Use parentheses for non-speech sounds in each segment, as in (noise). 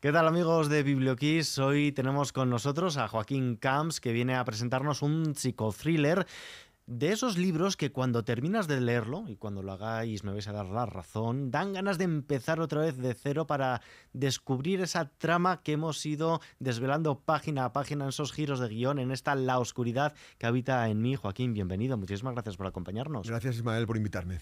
¿Qué tal amigos de Biblioquiz? Hoy tenemos con nosotros a Joaquín Camps que viene a presentarnos un psicothriller de esos libros que cuando terminas de leerlo, y cuando lo hagáis me vais a dar la razón, dan ganas de empezar otra vez de cero para descubrir esa trama que hemos ido desvelando página a página en esos giros de guión, en esta la oscuridad que habita en mí. Joaquín, bienvenido, muchísimas gracias por acompañarnos. Gracias Ismael por invitarme.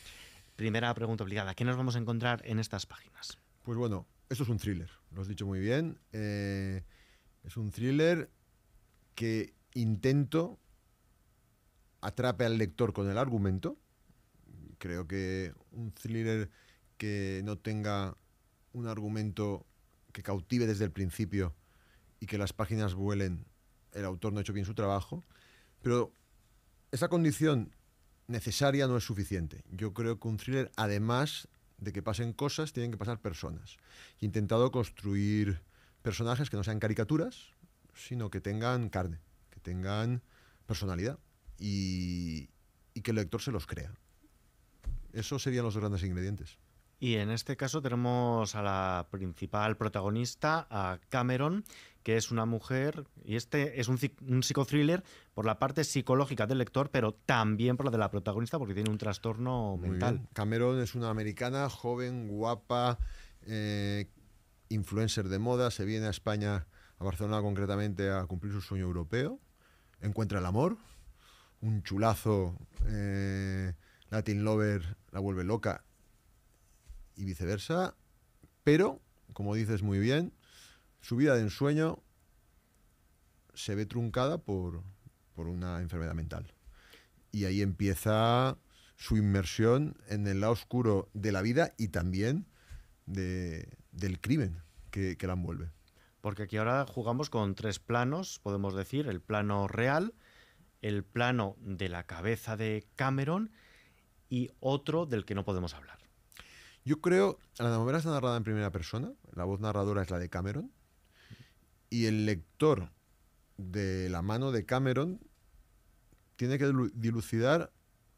Primera pregunta obligada, ¿qué nos vamos a encontrar en estas páginas? Pues bueno, esto es un thriller, lo has dicho muy bien. Eh, es un thriller que intento atrape al lector con el argumento. Creo que un thriller que no tenga un argumento que cautive desde el principio y que las páginas vuelen, el autor no ha hecho bien su trabajo. Pero esa condición necesaria no es suficiente. Yo creo que un thriller, además, de que pasen cosas, tienen que pasar personas. He intentado construir personajes que no sean caricaturas, sino que tengan carne, que tengan personalidad y, que el lector se los crea. Esos serían los grandes ingredientes. Y en este caso tenemos a la principal protagonista, a Cameron, que es una mujer, y este es un, un psicothriller por la parte psicológica del lector, pero también por la de la protagonista, porque tiene un trastorno mental. Cameron es una americana joven, guapa, eh, influencer de moda, se viene a España, a Barcelona concretamente, a cumplir su sueño europeo, encuentra el amor, un chulazo, eh, Latin Lover la vuelve loca y viceversa, pero, como dices muy bien, su vida de ensueño se ve truncada por, una enfermedad mental. Y ahí empieza su inmersión en el lado oscuro de la vida y también del crimen que, que la envuelve. Porque aquí ahora jugamos con tres planos, podemos decir, el plano real, el plano de la cabeza de Cameron y otro del que no podemos hablar. Yo creo, la novela está narrada en primera persona, la voz narradora es la de Cameron, y el lector de la mano de Cameron tiene que dilucidar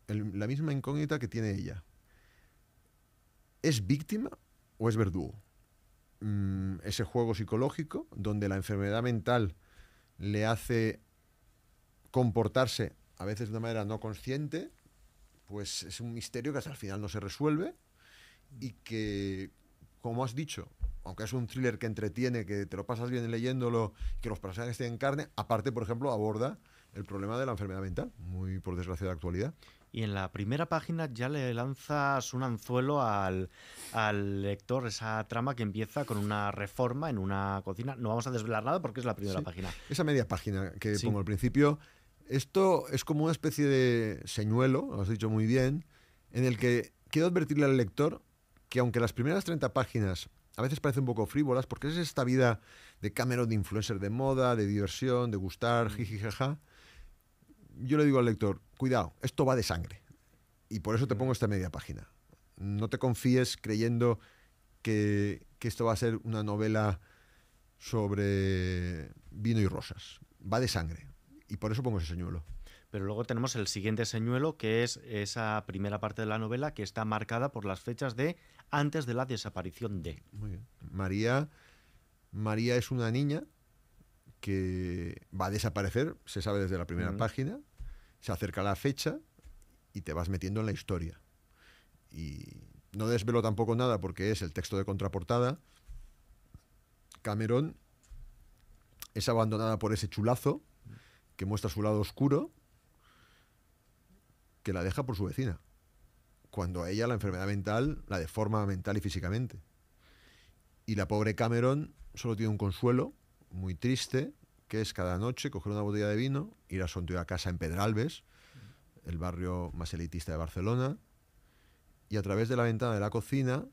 la misma incógnita que tiene ella. ¿Es víctima o es verdugo? Mm, ese juego psicológico donde la enfermedad mental le hace comportarse a veces de una manera no consciente, pues es un misterio que hasta el final no se resuelve y que, como has dicho, aunque es un thriller que entretiene, que te lo pasas bien leyéndolo, que los personajes en carne, aparte, por ejemplo, aborda el problema de la enfermedad mental, muy por desgracia de actualidad. Y en la primera página ya le lanzas un anzuelo al, lector, esa trama que empieza con una reforma en una cocina. No vamos a desvelar nada porque es la primera página. Esa media página que pongo al principio, esto es como una especie de señuelo, lo has dicho muy bien, en el que quiero advertirle al lector que aunque las primeras 30 páginas a veces parecen un poco frívolas, porque es esta vida de Cameron, de influencer de moda, de diversión, de gustar, mm. jiji, yo le digo al lector, cuidado, esto va de sangre. Y por eso te mm. pongo esta media página. No te confíes creyendo que esto va a ser una novela sobre vino y rosas. Va de sangre. Y por eso pongo ese señuelo. Pero luego tenemos el siguiente señuelo, que es esa primera parte de la novela que está marcada por las fechas de antes de la desaparición de. María, María es una niña que va a desaparecer, se sabe desde la primera página, se acerca la fecha y te vas metiendo en la historia. Y no desvelo tampoco nada porque es el texto de contraportada. Cameron es abandonada por ese chulazo que muestra su lado oscuro la deja por su vecina, cuando ella la enfermedad mental la deforma mental y físicamente. Y la pobre Cameron solo tiene un consuelo, muy triste, que es cada noche coger una botella de vino, ir a su antigua casa en Pedralbes, el barrio más elitista de Barcelona, y a través de la ventana de la cocina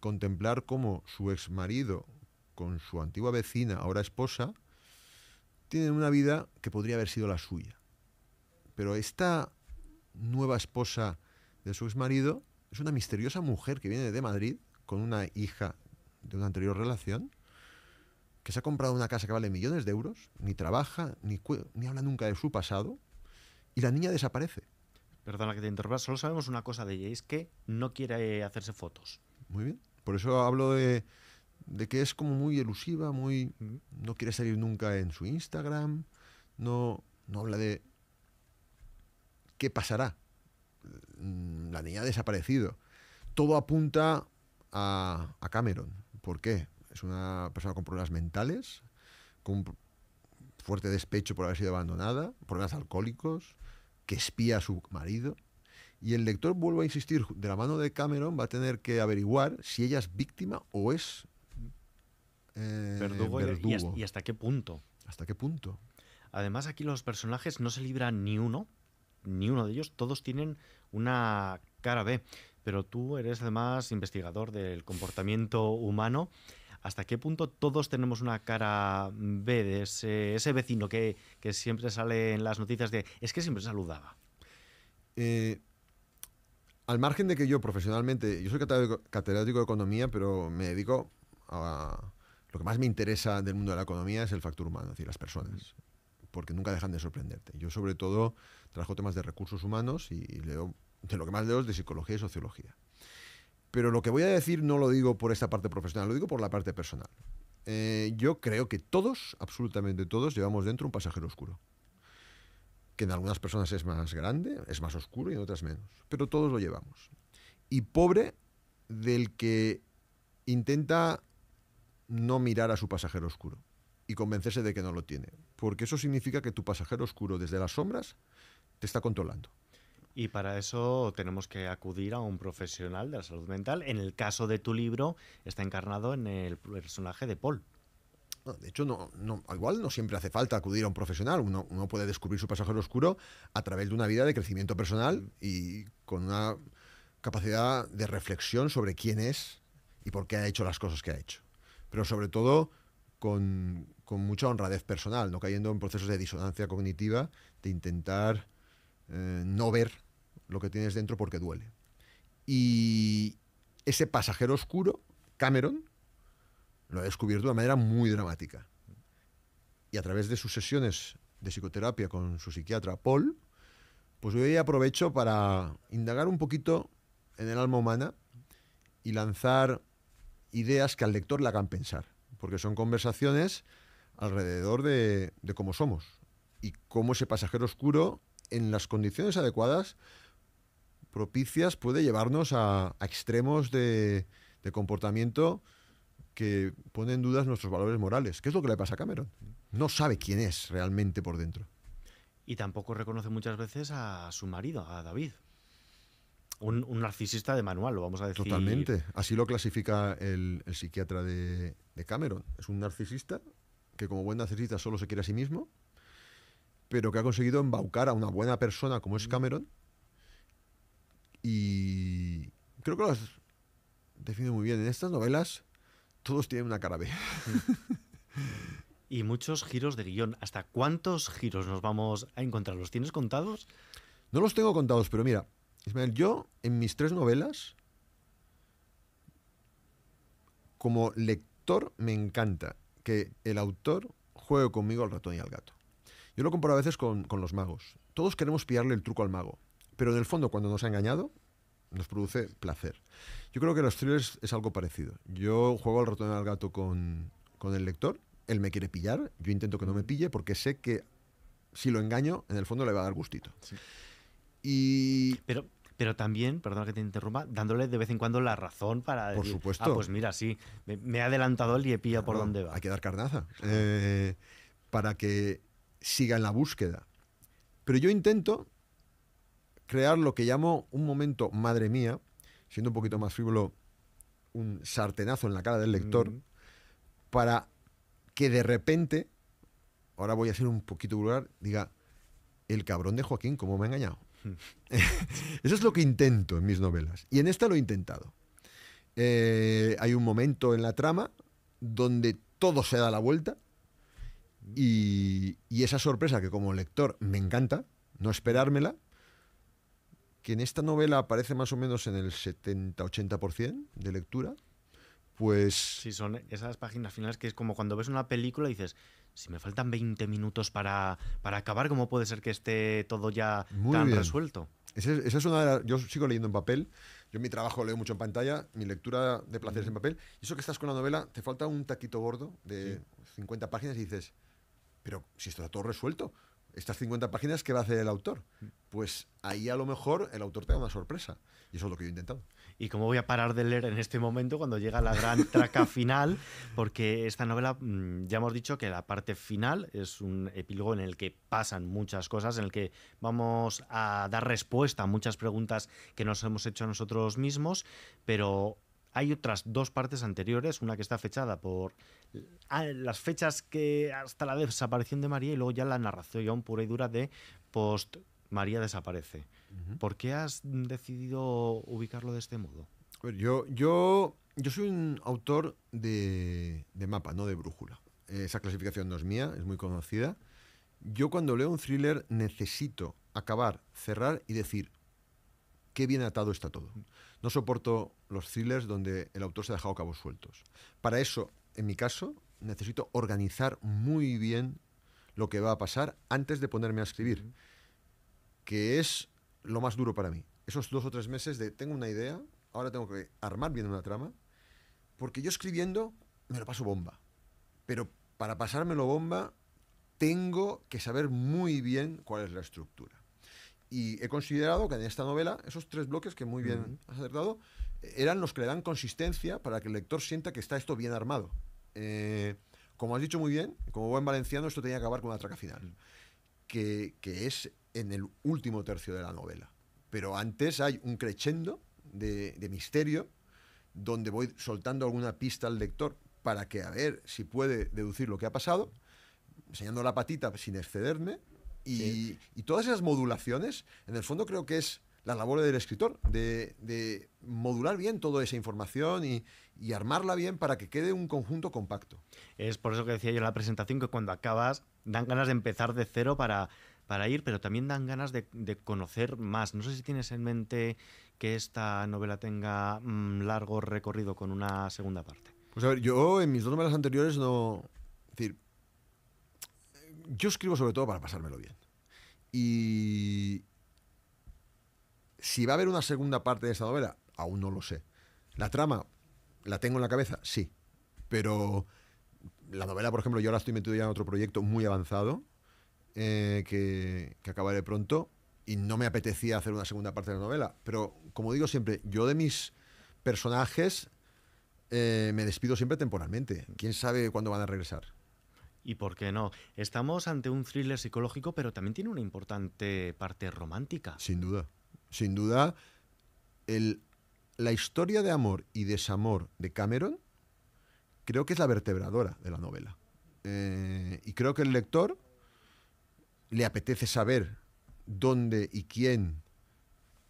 contemplar cómo su ex marido con su antigua vecina, ahora esposa, tienen una vida que podría haber sido la suya. Pero esta nueva esposa de su exmarido es una misteriosa mujer que viene de Madrid con una hija de una anterior relación, que se ha comprado una casa que vale millones de euros, ni trabaja, ni, ni habla nunca de su pasado, y la niña desaparece. Perdona que te interrumpa, solo sabemos una cosa de ella, es que no quiere eh, hacerse fotos. Muy bien, por eso hablo de, que es como muy elusiva, muy no quiere salir nunca en su Instagram, no, no habla de ¿qué pasará? Mm, la niña ha desaparecido. Todo apunta a, Cameron. ¿Por qué? Es una persona con problemas mentales, con fuerte despecho por haber sido abandonada, problemas alcohólicos, que espía a su marido. Y el lector, vuelvo a insistir, de la mano de Cameron va a tener que averiguar si ella es víctima o es eh, verdugo. Y, hasta qué punto. ¿Hasta qué punto? Además, aquí los personajes no se libran ni uno ni uno de ellos, todos tienen una cara B. Pero tú eres además investigador del comportamiento humano. ¿Hasta qué punto todos tenemos una cara B de ese, vecino que, siempre sale en las noticias de es que siempre saludaba? Eh, al margen de que yo profesionalmente, yo soy catedrático, catedrático de economía, pero me dedico a, lo que más me interesa del mundo de la economía es el factor humano, es decir, las personas porque nunca dejan de sorprenderte. Yo sobre todo trabajo temas de recursos humanos y, leo, de lo que más leo es de psicología y sociología. Pero lo que voy a decir no lo digo por esta parte profesional, lo digo por la parte personal. Eh, yo creo que todos, absolutamente todos, llevamos dentro un pasajero oscuro. Que en algunas personas es más grande, es más oscuro y en otras menos. Pero todos lo llevamos. Y pobre del que intenta no mirar a su pasajero oscuro y convencerse de que no lo tiene porque eso significa que tu pasajero oscuro desde las sombras te está controlando. Y para eso tenemos que acudir a un profesional de la salud mental. En el caso de tu libro, está encarnado en el personaje de Paul. De hecho, no, igual no siempre hace falta acudir a un profesional. Uno, uno, puede descubrir su pasajero oscuro a través de una vida de crecimiento personal mm. y con una capacidad de reflexión sobre quién es y por qué ha hecho las cosas que ha hecho. Pero sobre todo con con mucha honradez personal, no cayendo en procesos de disonancia cognitiva, de intentar eh, no ver lo que tienes dentro porque duele. Y ese pasajero oscuro, Cameron, lo ha descubierto de una manera muy dramática. Y a través de sus sesiones de psicoterapia con su psiquiatra Paul, pues yo aprovecho para indagar un poquito en el alma humana y lanzar ideas que al lector le hagan pensar, porque son conversaciones alrededor de, cómo somos y cómo ese pasajero oscuro, en las condiciones adecuadas, propicias, puede llevarnos a, extremos de, comportamiento que ponen en dudas nuestros valores morales. ¿Qué es lo que le pasa a Cameron? No sabe quién es realmente por dentro. Y tampoco reconoce muchas veces a su marido, a David. Un, narcisista de manual, lo vamos a decir. Totalmente. Así lo clasifica el, psiquiatra de, Cameron. Es un narcisista que como buen narcisista solo se quiere a sí mismo, pero que ha conseguido embaucar a una buena persona como es Cameron. Y creo que lo has definido muy bien. En estas novelas todos tienen una cara B. (laughs) y muchos giros de guión. ¿Hasta cuántos giros nos vamos a encontrar? ¿Los tienes contados? No los tengo contados, pero mira, Ismael, yo en mis tres novelas, como lector, me encanta que el autor juegue conmigo al ratón y al gato. Yo lo comparo a veces con, los magos. Todos queremos pillarle el truco al mago, pero en el fondo cuando nos ha engañado, nos produce placer. Yo creo que los thrillers es algo parecido. Yo juego al ratón y al gato con, el lector, él me quiere pillar, yo intento que no me pille porque sé que si lo engaño, en el fondo le va a dar gustito. Y... Pero pero también, perdona que te interrumpa, dándole de vez en cuando la razón para por ah, supuesto. ah, pues mira, sí, me, ha adelantado el yepía por dónde va. Hay que dar carnaza eh, para que siga en la búsqueda. Pero yo intento crear lo que llamo un momento, madre mía, siendo un poquito más frívolo, un sartenazo en la cara del lector, para que de repente, ahora voy a ser un poquito vulgar, diga, el cabrón de Joaquín, ¿cómo me ha engañado? (laughs) Eso es lo que intento en mis novelas. Y en esta lo he intentado. Eh, hay un momento en la trama donde todo se da la vuelta y, y esa sorpresa que como lector me encanta, no esperármela, que en esta novela aparece más o menos en el 70-80% de lectura, pues... Sí, son esas páginas finales que es como cuando ves una película y dices, si me faltan 20 minutos para, para acabar, ¿cómo puede ser que esté todo ya tan resuelto? Esa es, una de yo sigo leyendo en papel, yo mi trabajo leo mucho en pantalla, mi lectura de placeres en papel, y eso que estás con la novela, te falta un taquito gordo de 50 páginas y dices, pero si está todo resuelto, estas 50 páginas, ¿qué va a hacer el autor? Mm. Pues ahí a lo mejor el autor te da una sorpresa, y eso es lo que yo he intentado y cómo voy a parar de leer en este momento cuando llega la gran traca final, porque esta novela, mm, ya hemos dicho que la parte final es un epílogo en el que pasan muchas cosas, en el que vamos a dar respuesta a muchas preguntas que nos hemos hecho a nosotros mismos, pero hay otras dos partes anteriores, una que está fechada por las fechas que hasta la desaparición de María y luego ya la narración pura y dura de post María desaparece. ¿Por qué has decidido ubicarlo de este modo? yo, yo, yo soy un autor de, de mapa, no de brújula. Esa clasificación no es mía, es muy conocida. Yo cuando leo un thriller necesito acabar, cerrar y decir, qué bien atado está todo. No soporto los thrillers donde el autor se ha dejado cabos sueltos. Para eso, en mi caso, necesito organizar muy bien lo que va a pasar antes de ponerme a escribir, que es lo más duro para mí. Esos dos o tres meses de tengo una idea, ahora tengo que armar bien una trama, porque yo escribiendo me lo paso bomba. Pero para pasármelo bomba, tengo que saber muy bien cuál es la estructura. Y he considerado que en esta novela, esos tres bloques que muy bien has acertado, eran los que le dan consistencia para que el lector sienta que está esto bien armado. Eh, como has dicho muy bien, como buen valenciano, esto tenía que acabar con la traca final, que, que es en el último tercio de la novela. Pero antes hay un crescendo de, misterio donde voy soltando alguna pista al lector para que a ver si puede deducir lo que ha pasado, enseñando la patita sin excederme. Y, todas esas modulaciones, en el fondo creo que es la labor del escritor, de, modular bien toda esa información y, armarla bien para que quede un conjunto compacto. Es por eso que decía yo en la presentación que cuando acabas dan ganas de empezar de cero para, para ir, pero también dan ganas de, conocer más. No sé si tienes en mente que esta novela tenga un mm, largo recorrido con una segunda parte. Pues a ver, yo en mis dos novelas anteriores no... Es decir, yo escribo sobre todo para pasármelo bien. Y... Si va a haber una segunda parte de esa novela, aún no lo sé. La trama, ¿la tengo en la cabeza? Sí. Pero la novela, por ejemplo, yo ahora estoy metido ya en otro proyecto muy avanzado, eh, que, que, acabaré pronto y no me apetecía hacer una segunda parte de la novela. Pero como digo siempre, yo de mis personajes eh, me despido siempre temporalmente. ¿Quién sabe cuándo van a regresar? ¿Y por qué no? Estamos ante un thriller psicológico, pero también tiene una importante parte romántica. Sin duda, sin duda, la historia de amor y desamor de Cameron creo que es la vertebradora de la novela. Eh, y creo que el lector le apetece saber dónde y quién,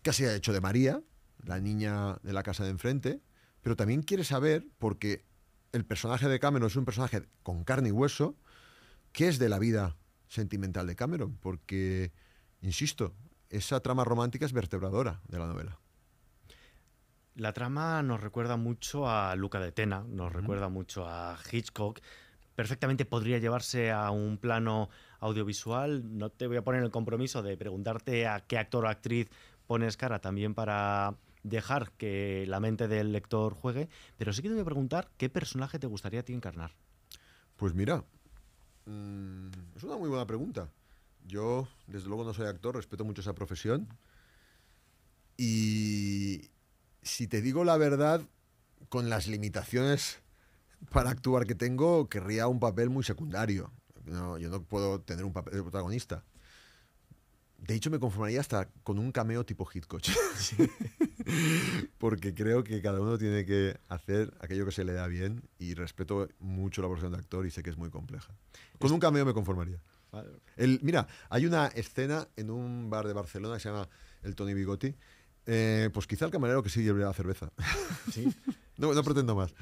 qué se ha hecho de María, la niña de la casa de enfrente, pero también quiere saber, porque el personaje de Cameron es un personaje con carne y hueso, qué es de la vida sentimental de Cameron, porque, insisto, esa trama romántica es vertebradora de la novela. La trama nos recuerda mucho a Luca de Tena, nos recuerda mucho a Hitchcock. Perfectamente podría llevarse a un plano audiovisual, no te voy a poner el compromiso de preguntarte a qué actor o actriz pones cara también para dejar que la mente del lector juegue, pero sí que te voy a preguntar qué personaje te gustaría a ti encarnar. Pues mira, mm, es una muy buena pregunta. Yo, desde luego, no soy actor, respeto mucho esa profesión. Y si te digo la verdad, con las limitaciones para actuar que tengo, querría un papel muy secundario. No, yo no puedo tener un papel de protagonista. De hecho, me conformaría hasta con un cameo tipo Hitcoach. (laughs) Porque creo que cada uno tiene que hacer aquello que se le da bien y respeto mucho la profesión de actor y sé que es muy compleja. Con un cameo me conformaría. El, mira, hay una escena en un bar de Barcelona que se llama El Tony Bigotti. Eh, pues quizá el camarero que sí lleve la cerveza. (laughs) Sí. No, pretendo más.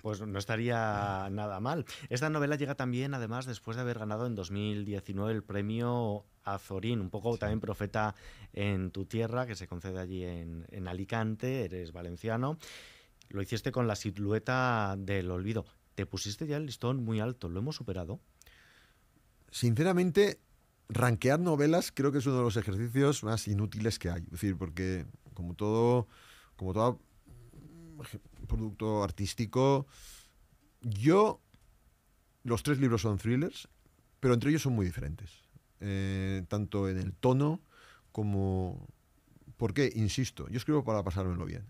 Pues no estaría nada mal. Esta novela llega también, además, después de haber ganado en 2019 el premio Azorín, un poco también profeta en tu tierra, que se concede allí en, Alicante, eres valenciano. Lo hiciste con la silueta del olvido. Te pusiste ya el listón muy alto, ¿lo hemos superado? Sinceramente, ranquear novelas creo que es uno de los ejercicios más inútiles que hay. Es decir, porque como todo, como todo. (laughs) producto artístico. Yo, los tres libros son thrillers, pero entre ellos son muy diferentes, eh, tanto en el tono como... Porque, insisto, yo escribo para pasármelo bien.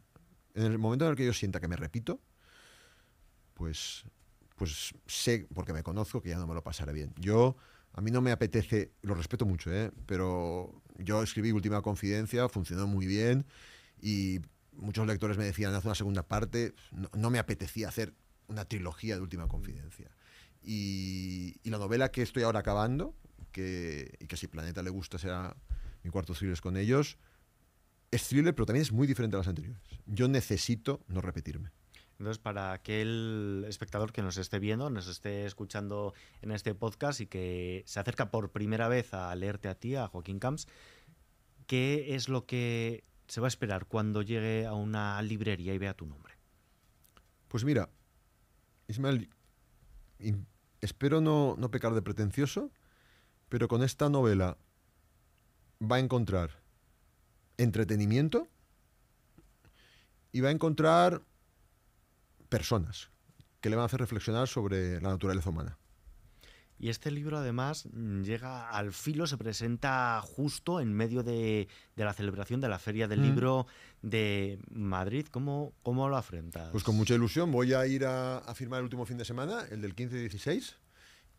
En el momento en el que yo sienta que me repito, pues, pues sé, porque me conozco, que ya no me lo pasará bien. Yo, a mí no me apetece, lo respeto mucho, ¿eh? pero yo escribí Última Confidencia, funcionó muy bien y muchos lectores me decían, haz una segunda parte, no, me apetecía hacer una trilogía de Última Confidencia. Y, la novela que estoy ahora acabando, que, y que si Planeta le gusta será mi cuarto thriller con ellos, es thriller, pero también es muy diferente a las anteriores. Yo necesito no repetirme. Entonces, para aquel espectador que nos esté viendo, nos esté escuchando en este podcast y que se acerca por primera vez a leerte a ti, a Joaquín Camps, ¿qué es lo que se va a esperar cuando llegue a una librería y vea tu nombre? Pues mira, Ismael, espero no, no pecar de pretencioso, pero con esta novela va a encontrar entretenimiento y va a encontrar personas que le van a hacer reflexionar sobre la naturaleza humana. Y este libro además mm, llega al filo, se presenta justo en medio de, la celebración de la Feria del mm. Libro de Madrid. ¿Cómo, lo afrentas? Pues con mucha ilusión. Voy a ir a, firmar el último fin de semana, el del 15 y 16.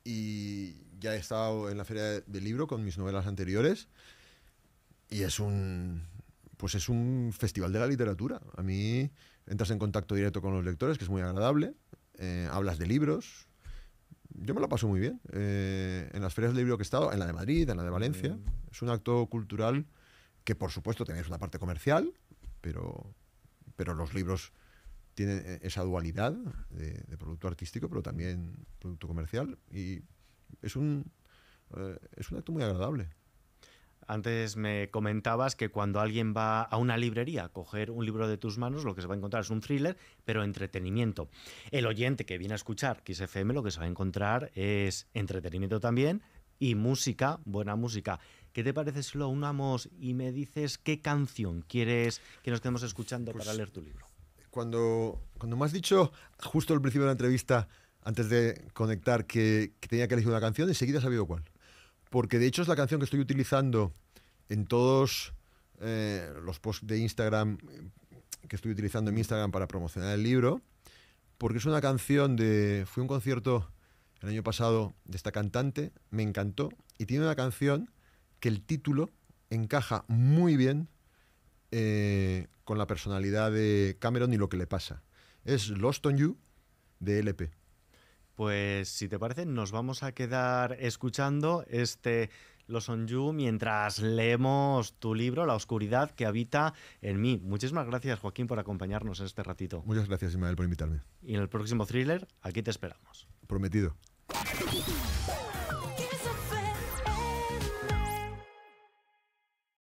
Y ya he estado en la Feria del Libro con mis novelas anteriores. Y es un, pues es un festival de la literatura. A mí entras en contacto directo con los lectores, que es muy agradable. Eh, hablas de libros, yo me lo paso muy bien. Eh, en las ferias de libro que he estado, en la de Madrid, en la de Valencia, es un acto cultural que por supuesto tenéis una parte comercial, pero, pero los libros tienen eh, esa dualidad de, producto artístico, pero también producto comercial. Y es un, eh, es un acto muy agradable. Antes me comentabas que cuando alguien va a una librería a coger un libro de tus manos, lo que se va a encontrar es un thriller, pero entretenimiento. El oyente que viene a escuchar Kiss lo que se va a encontrar es entretenimiento también y música, buena música. ¿Qué te parece si lo unamos y me dices qué canción quieres que nos estemos escuchando pues, para leer tu libro? Cuando, cuando me has dicho justo al principio de la entrevista, antes de conectar, que, tenía que elegir una canción, enseguida he sabido cuál porque de hecho es la canción que estoy utilizando en todos eh, los posts de Instagram eh, que estoy utilizando en mi Instagram para promocionar el libro, porque es una canción de... Fui a un concierto el año pasado de esta cantante, me encantó, y tiene una canción que el título encaja muy bien eh, con la personalidad de Cameron y lo que le pasa. Es Lost on You de LP. Pues si te parece, nos vamos a quedar escuchando este Los onju mientras leemos tu libro, La oscuridad que habita en mí. Muchísimas gracias, Joaquín, por acompañarnos en este ratito. Muchas gracias, Ismael, por invitarme. Y en el próximo thriller, aquí te esperamos. Prometido.